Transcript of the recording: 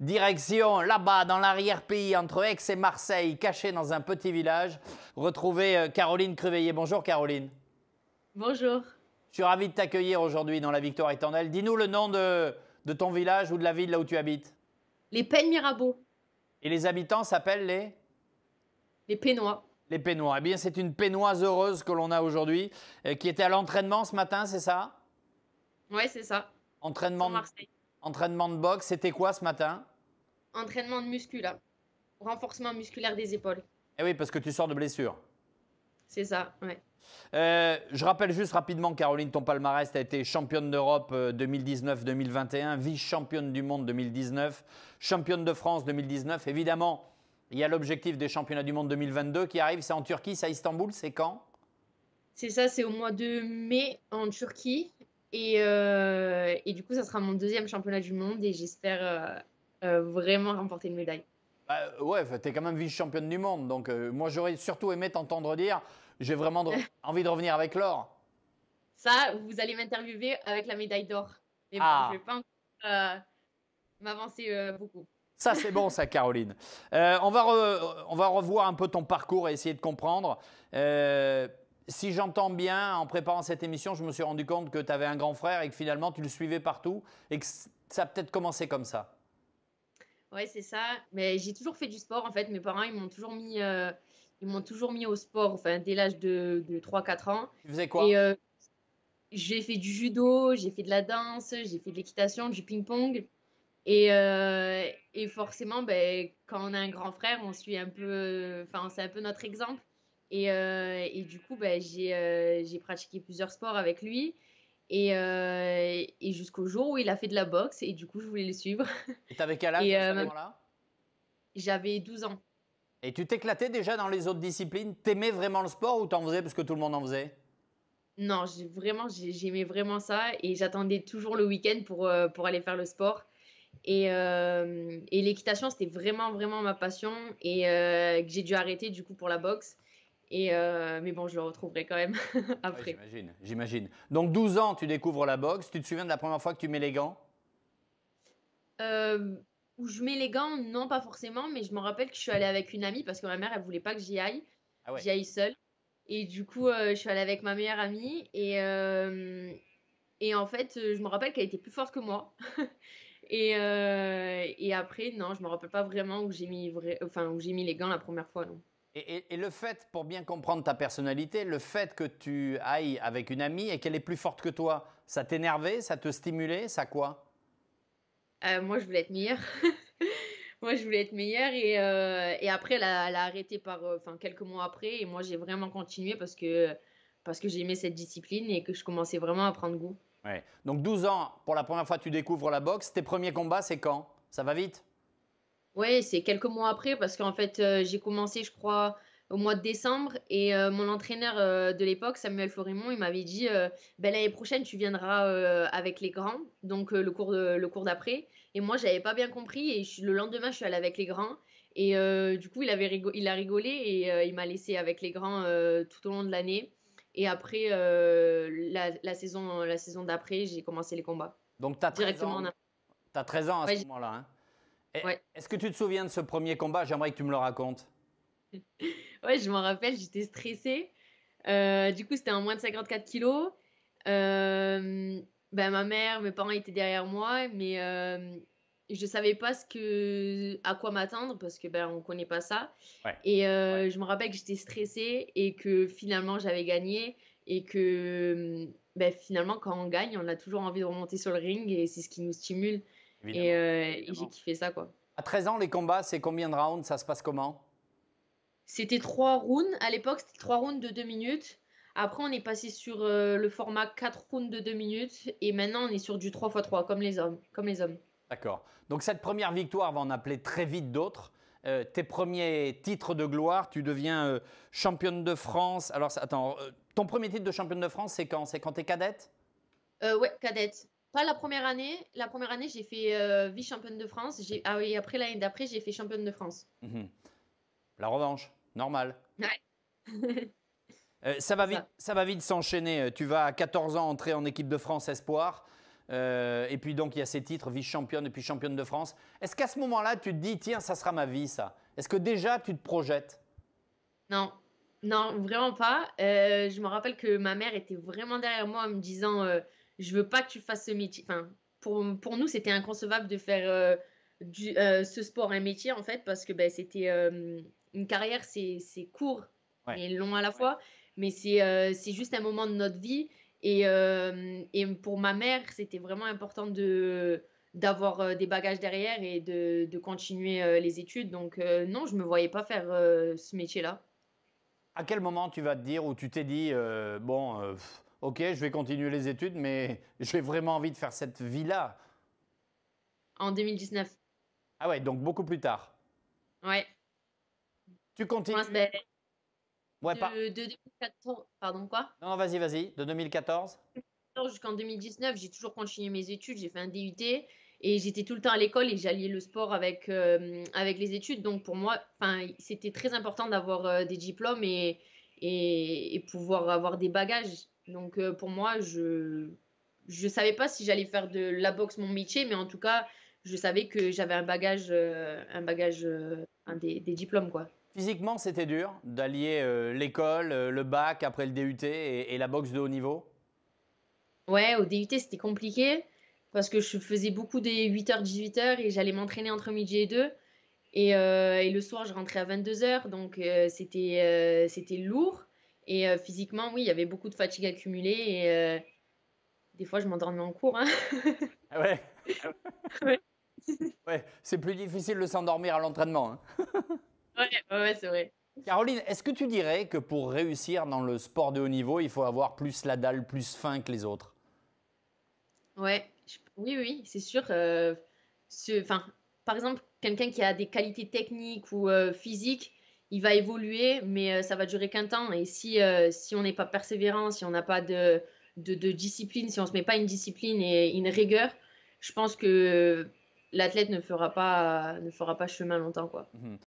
Direction là-bas dans l'arrière-pays entre Aix et Marseille, caché dans un petit village, retrouver euh, Caroline Creveillé. Bonjour Caroline. Bonjour. Je suis ravi de t'accueillir aujourd'hui dans La Victoire éternelle. Dis-nous le nom de, de, ton village ou de la ville là où tu habites. Les Peines Mirabeau. Et les habitants s'appellent les Les Pénois. Les Pénois. Eh bien, c'est une Pénoise heureuse que l'on a aujourd'hui, euh, qui était à l'entraînement ce matin, c'est ça Ouais, c'est ça. Entraînement. de Marseille. Entraînement de boxe, c'était quoi ce matin entraînement de muscu, Renforcement musculaire des épaules. Eh oui, parce que tu sors de blessure. C'est ça, ouais. Euh, je rappelle juste rapidement, Caroline, ton palmarès, tu as été championne d'Europe 2019-2021, euh, vice-championne du monde 2019, championne de France 2019. Évidemment, il y a l'objectif des championnats du monde 2022 qui arrive. C'est en Turquie, c'est à Istanbul, c'est quand C'est ça, c'est au mois de mai en Turquie. Euh, et, du coup, ça sera mon deuxième championnat du monde et j'espère euh, vraiment remporter une médaille. Bah, ouais, es quand même vice-championne du monde, donc euh, moi j'aurais surtout aimé t'entendre dire j'ai vraiment envie de revenir avec l'or. Ça, vous allez m'interviewer avec la médaille d'or. Mais bon, ah. je vais pas euh, m'avancer euh, beaucoup. Ça, c'est bon, ça, Caroline. on, va on va revoir un peu ton parcours et essayer de comprendre. si j'entends bien, en préparant cette émission, je me suis rendu compte que tu avais un grand frère et que finalement, tu le suivais partout et que ça a peut-être commencé comme ça. Ouais, c'est ça. Mais j'ai toujours fait du sport en fait. Mes parents, ils m'ont toujours mis, euh, ils m'ont toujours mis au sport. Enfin, dès l'âge de, 3-4 ans. Tu faisais quoi euh, J'ai fait du judo, j'ai fait de la danse, j'ai fait de l'équitation, du ping-pong. Et, euh, et, forcément, ben, quand on a un grand frère, on suit un peu, enfin, c'est un peu notre exemple. Et, et du coup, ben, j'ai, j'ai pratiqué plusieurs sports avec lui. Euh, et, jusqu'au jour où il a fait de la boxe, et du coup, je voulais le suivre. Et t'avais quel âge à ce euh, moment-là J'avais 12 ans. Et tu t'éclatais déjà dans les autres disciplines T'aimais vraiment le sport ou t'en faisais parce que tout le monde en faisait Non, vraiment, j'aimais vraiment ça et j'attendais toujours le week-end pour, euh, pour aller faire le sport. Et, et l'équitation, c'était vraiment, vraiment ma passion et que j'ai dû arrêter du coup pour la boxe. Euh, mais bon, je le retrouverai quand même après. j'imagine, j'imagine. Donc 12 ans, tu découvres la boxe. Tu te souviens de la première fois que tu mets les gants euh, Où je mets les gants, non pas forcément, mais je me rappelle que je suis allée avec une amie parce que ma mère, elle voulait pas que j'y aille. Ah j'y aille seule. Et du coup, euh, je suis allée avec ma meilleure amie. Et, et en fait, je me rappelle qu'elle était plus forte que moi. et, après, non, je me rappelle pas vraiment où j'ai mis, enfin, où j'ai mis les gants la première fois, non. Et, le fait, pour bien comprendre ta personnalité, le fait que tu ailles avec une amie et qu'elle est plus forte que toi, ça t'énervait, ça te stimulait, ça quoi euh, Moi, je voulais être meilleure. moi, je voulais être meilleure et, euh, après, elle a, arrêté par, euh, quelques mois après. Et moi, j'ai vraiment continué parce que parce que j'aimais cette discipline et que je commençais vraiment à prendre goût. Ouais. Donc 12 ans, pour la première fois, tu découvres la boxe. Tes premiers combats, c'est quand Ça va vite oui, c'est quelques mois après parce qu'en fait, euh, j'ai commencé, je crois, au mois de décembre et euh, mon entraîneur euh, de l'époque, Samuel Florimont, il m'avait dit ben, l'année prochaine, tu viendras avec les grands, donc le cours le cours d'après. Et moi, je n'avais pas bien compris et le lendemain, je suis allée avec les grands. Et du coup, il, avait il a rigolé et il m'a laissé avec les grands tout au long de l'année. Et après, la, saison, la saison d'après, j'ai commencé les combats. Donc, tu as, 13 ans, as 13 ans à ce moment-là. Hein. Eh, est-ce que tu te souviens de ce premier combat J'aimerais que tu me le racontes. ouais, je m'en rappelle, j'étais stressée. Euh, du coup, c'était en moins de 54 kilos. Euh, bah, ma mère, mes parents étaient derrière moi, mais je euh, je savais pas ce que, à quoi m'attendre parce qu'on ben on connaît pas ça. Et je me rappelle que j'étais stressée et que finalement j'avais gagné et que ben, finalement quand on gagne, on a toujours envie de remonter sur le ring et c'est ce qui nous stimule. Euh, et, j'ai kiffé ça, quoi. À 13 ans, les combats, c'est combien de rounds Ça se passe comment C'était trois rounds. À l'époque, c'était trois rounds de deux minutes. Après, on est passé sur euh, le format quatre rounds de deux minutes. Et maintenant, on est sur du 3x3, comme les hommes. Comme les hommes. D'accord. Donc, cette première victoire va en appeler très vite d'autres. Euh, tes premiers titres de gloire, tu deviens championne de France. Alors, attends, ton premier titre de championne de France, c'est quand C'est quand t'es cadette Ouais, cadette. Pas la première année. La première année, j'ai fait euh, vice-championne de France. Ah oui, après l'année d'après, j'ai fait championne de France. Mhm. La revanche, normal. Ouais. Euh, ça, va vite, ça va vite s'enchaîner. Euh, tu vas à 14 ans entrer en équipe de France Espoir. et puis donc, il y a ces titres, vice-championne et puis championne de France. Est-ce qu'à ce moment-là, tu te dis, tiens, ça sera ma vie, ça Est-ce que déjà, tu te projettes Non, non, vraiment pas. je me rappelle que ma mère était vraiment derrière moi en me disant, je veux pas que tu fasses ce métier. Enfin, pour, nous, c'était inconcevable de faire euh, euh, ce sport un métier, en fait, parce que ben, c'était euh, une carrière, c'est court et long à la fois, mais c'est juste un moment de notre vie. Et, pour ma mère, c'était vraiment important de d'avoir des bagages derrière et de, continuer les études. Donc non, je ne me voyais pas faire ce métier-là. À quel moment tu vas te dire ou tu t'es dit, bon, ok, je vais continuer les études, mais j'ai vraiment envie de faire cette vie-là En 2019. Ah ouais, donc beaucoup plus tard. Ouais. Tu continues. ouais, de, de 2014, pardon quoi Non, vas-y, vas-y, de 2014. Jusqu'en 2019, j'ai toujours continué mes études, j'ai fait un DUT et j'étais tout le temps à l'école et j'alliais le sport avec, euh, avec les études. Donc pour moi, c'était très important d'avoir euh, des diplômes et, et, et, pouvoir avoir des bagages. Donc euh, pour moi, je ne savais pas si j'allais faire de la boxe mon métier, mais en tout cas, je savais que j'avais un bagage, euh, un bagage, euh, des, diplômes quoi. Physiquement, c'était dur d'allier l'école, le bac après le DUT et, la boxe de haut niveau. Ouais, au DUT c'était compliqué parce que je faisais beaucoup des 8h 18h et j'allais m'entraîner entre midi et 2 et, et, le soir je rentrais à 22h donc c'était c'était lourd et euh, physiquement, oui, il y avait beaucoup de fatigue accumulée. Et euh, des fois, je m'endormais en cours. Hein. Ah ouais. C'est plus difficile de s'endormir à l'entraînement. Hein. ouais, c'est vrai. Caroline, est-ce que tu dirais que pour réussir dans le sport de haut niveau, il faut avoir plus la dalle, plus fin que les autres Ouais, oui, oui, c'est sûr. Euh, par exemple, quelqu'un qui a des qualités techniques ou physiques, il va évoluer, mais euh, ça va durer qu'un temps. Et si, euh, si on n'est pas persévérant, si on n'a pas de, de, discipline, si on ne se met pas une discipline et une rigueur, je pense que euh, l'athlète ne fera pas ne fera pas chemin longtemps quoi. Mhm.